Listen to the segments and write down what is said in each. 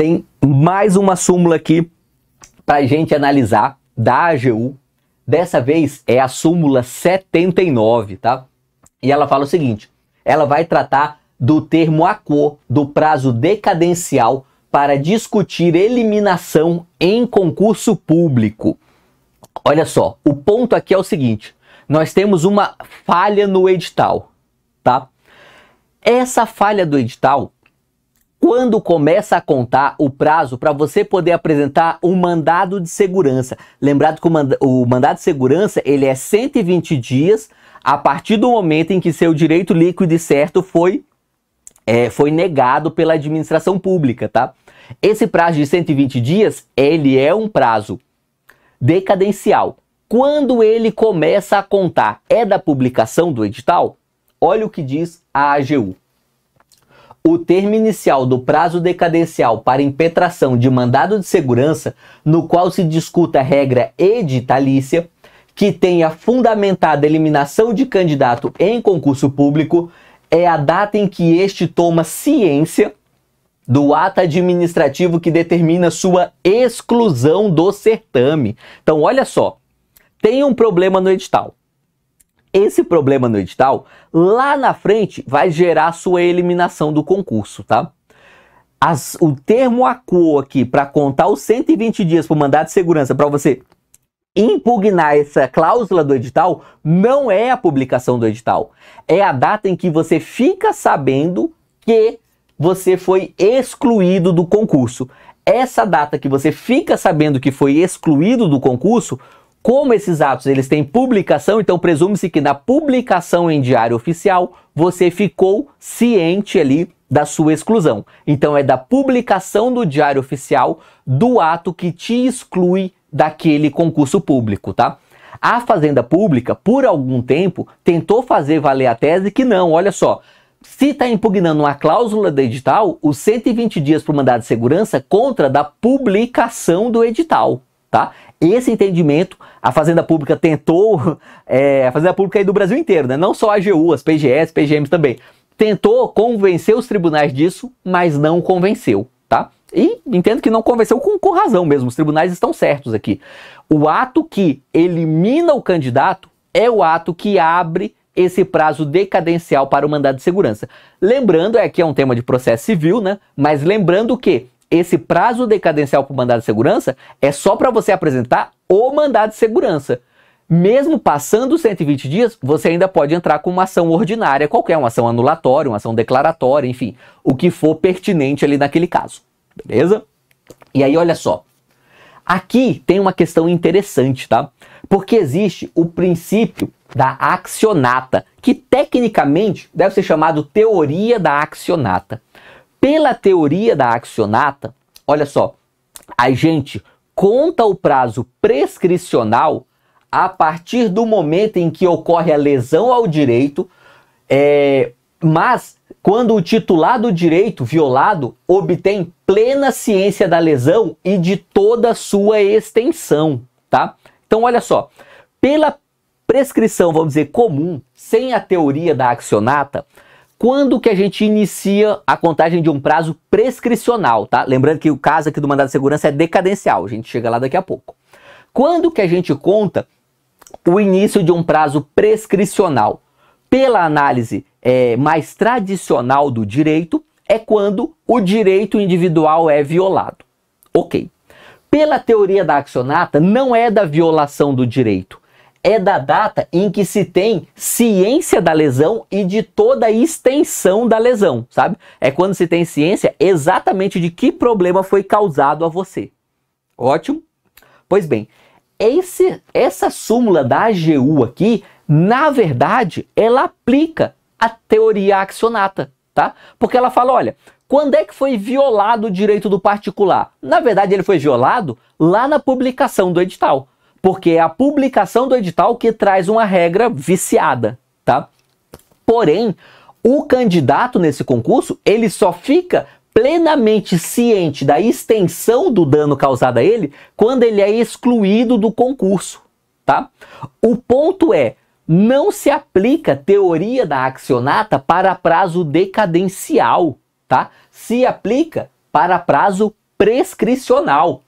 tem mais uma súmula aqui para gente analisar da AGU. Dessa vez é a súmula 79, tá? E ela fala o seguinte: ela vai tratar do termo ACO, do prazo decadencial para discutir eliminação em concurso público. Olha só, o ponto aqui é o seguinte: nós temos uma falha no edital, tá? Essa falha do edital quando começa a contar o prazo para você poder apresentar um mandado de segurança. Lembrado que o, manda o, mandado de segurança ele é 120 dias a partir do momento em que seu direito líquido e certo foi, é, foi negado pela administração pública, tá? Esse prazo de 120 dias, ele é um prazo decadencial. Quando ele começa a contar é da publicação do edital? Olha o que diz a AGU o termo inicial do prazo decadencial para impetração de mandado de segurança, no qual se discuta a regra editalícia, que tenha fundamentada eliminação de candidato em concurso público, é a data em que este toma ciência do ato administrativo que determina sua exclusão do certame. Então, olha só, tem um problema no edital. Esse problema no edital, lá na frente, vai gerar sua eliminação do concurso, tá? As, o termo ACO aqui, para contar os 120 dias para o mandado de segurança, para você impugnar essa cláusula do edital, não é a publicação do edital. É a data em que você fica sabendo que você foi excluído do concurso. Essa data que você fica sabendo que foi excluído do concurso como esses atos eles têm publicação, então presume-se que na publicação em diário oficial você ficou ciente ali da sua exclusão. Então é da publicação do diário oficial do ato que te exclui daquele concurso público, tá? A Fazenda Pública, por algum tempo, tentou fazer valer a tese que não, olha só, se está impugnando uma cláusula do edital, os 120 dias para o mandado de segurança contra da publicação do edital tá? Esse entendimento a Fazenda Pública tentou, é, a Fazenda Pública aí do Brasil inteiro, né? Não só a AGU, as PGS, PGMs também. Tentou convencer os tribunais disso, mas não convenceu, tá? E entendo que não convenceu com, com razão mesmo, os tribunais estão certos aqui. O ato que elimina o candidato é o ato que abre esse prazo decadencial para o mandado de segurança. Lembrando, é que é um tema de processo civil, né? Mas lembrando que esse prazo decadencial para o mandado de segurança é só para você apresentar o mandado de segurança. Mesmo passando 120 dias, você ainda pode entrar com uma ação ordinária qualquer, uma ação anulatória, uma ação declaratória, enfim, o que for pertinente ali naquele caso. Beleza? E aí, olha só. Aqui tem uma questão interessante, tá? Porque existe o princípio da axionata, que tecnicamente deve ser chamado teoria da axionata. Pela teoria da axionata, olha só, a gente conta o prazo prescricional a partir do momento em que ocorre a lesão ao direito, é, mas quando o titular do direito violado obtém plena ciência da lesão e de toda sua extensão, tá? Então olha só, pela prescrição, vamos dizer, comum, sem a teoria da axionata, quando que a gente inicia a contagem de um prazo prescricional, tá? Lembrando que o caso aqui do mandado de segurança é decadencial, a gente chega lá daqui a pouco. Quando que a gente conta o início de um prazo prescricional? Pela análise é, mais tradicional do direito, é quando o direito individual é violado. Ok. Pela teoria da accionata, não é da violação do direito, é da data em que se tem ciência da lesão e de toda a extensão da lesão, sabe? É quando se tem ciência exatamente de que problema foi causado a você. Ótimo? Pois bem, esse, essa súmula da AGU aqui, na verdade, ela aplica a teoria axionata, tá? Porque ela fala, olha, quando é que foi violado o direito do particular? Na verdade, ele foi violado lá na publicação do edital porque é a publicação do edital que traz uma regra viciada, tá? Porém, o candidato nesse concurso, ele só fica plenamente ciente da extensão do dano causado a ele quando ele é excluído do concurso, tá? O ponto é, não se aplica teoria da axionata para prazo decadencial, tá? Se aplica para prazo prescricional.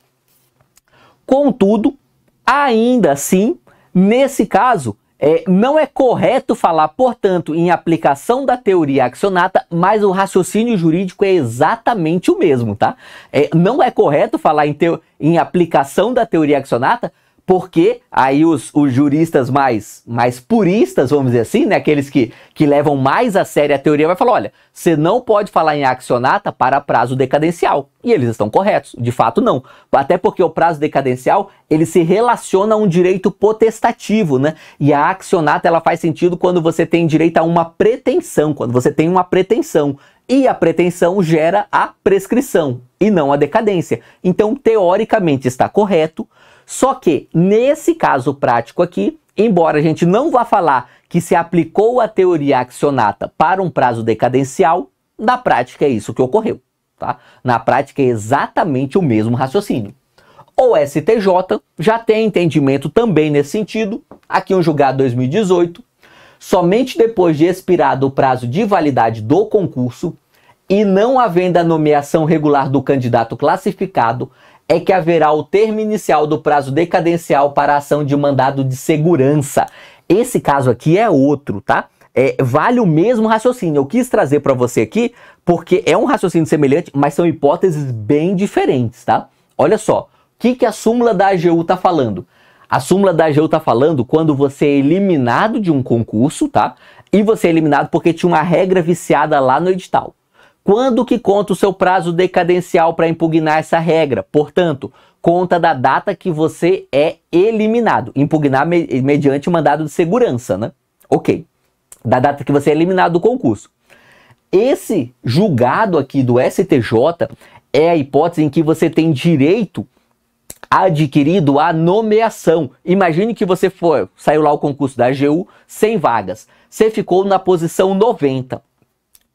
Contudo, Ainda assim, nesse caso, é, não é correto falar, portanto, em aplicação da teoria acionata, mas o raciocínio jurídico é exatamente o mesmo, tá? É, não é correto falar em, em aplicação da teoria acionata, porque aí os, os, juristas mais, mais puristas, vamos dizer assim, né, aqueles que, que levam mais a sério a teoria, vai falar, olha, você não pode falar em accionata para prazo decadencial. E eles estão corretos, de fato não. Até porque o prazo decadencial, ele se relaciona a um direito potestativo, né? E a accionata, ela faz sentido quando você tem direito a uma pretensão, quando você tem uma pretensão. E a pretensão gera a prescrição e não a decadência. Então, teoricamente está correto, só que nesse caso prático aqui, embora a gente não vá falar que se aplicou a teoria acionata para um prazo decadencial, na prática é isso que ocorreu. Tá? Na prática é exatamente o mesmo raciocínio. O STJ já tem entendimento também nesse sentido, aqui um julgado 2018. Somente depois de expirado o prazo de validade do concurso e não havendo a nomeação regular do candidato classificado, é que haverá o termo inicial do prazo decadencial para a ação de mandado de segurança. Esse caso aqui é outro, tá? É, vale o mesmo raciocínio. Eu quis trazer para você aqui porque é um raciocínio semelhante, mas são hipóteses bem diferentes, tá? Olha só, o que, que a súmula da AGU está falando? A súmula da AGU está falando quando você é eliminado de um concurso, tá? E você é eliminado porque tinha uma regra viciada lá no edital. Quando que conta o seu prazo decadencial para impugnar essa regra? Portanto, conta da data que você é eliminado. Impugnar me mediante mandado de segurança, né? Ok. Da data que você é eliminado do concurso. Esse julgado aqui do STJ é a hipótese em que você tem direito adquirido a nomeação. Imagine que você foi, saiu lá o concurso da AGU, sem vagas. Você ficou na posição 90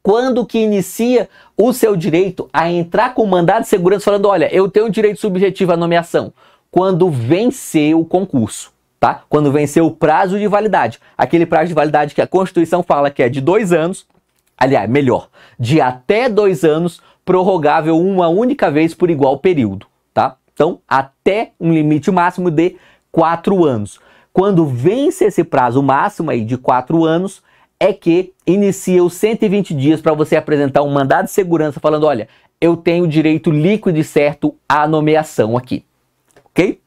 quando que inicia o seu direito a entrar com mandado de segurança falando, olha, eu tenho direito subjetivo à nomeação, quando vencer o concurso, tá? Quando vencer o prazo de validade, aquele prazo de validade que a Constituição fala que é de dois anos, aliás, melhor, de até dois anos, prorrogável uma única vez por igual período, tá? Então, até um limite máximo de quatro anos. Quando vence esse prazo máximo aí de quatro anos, é que inicia os 120 dias para você apresentar um mandado de segurança falando, olha, eu tenho direito líquido e certo à nomeação aqui. OK?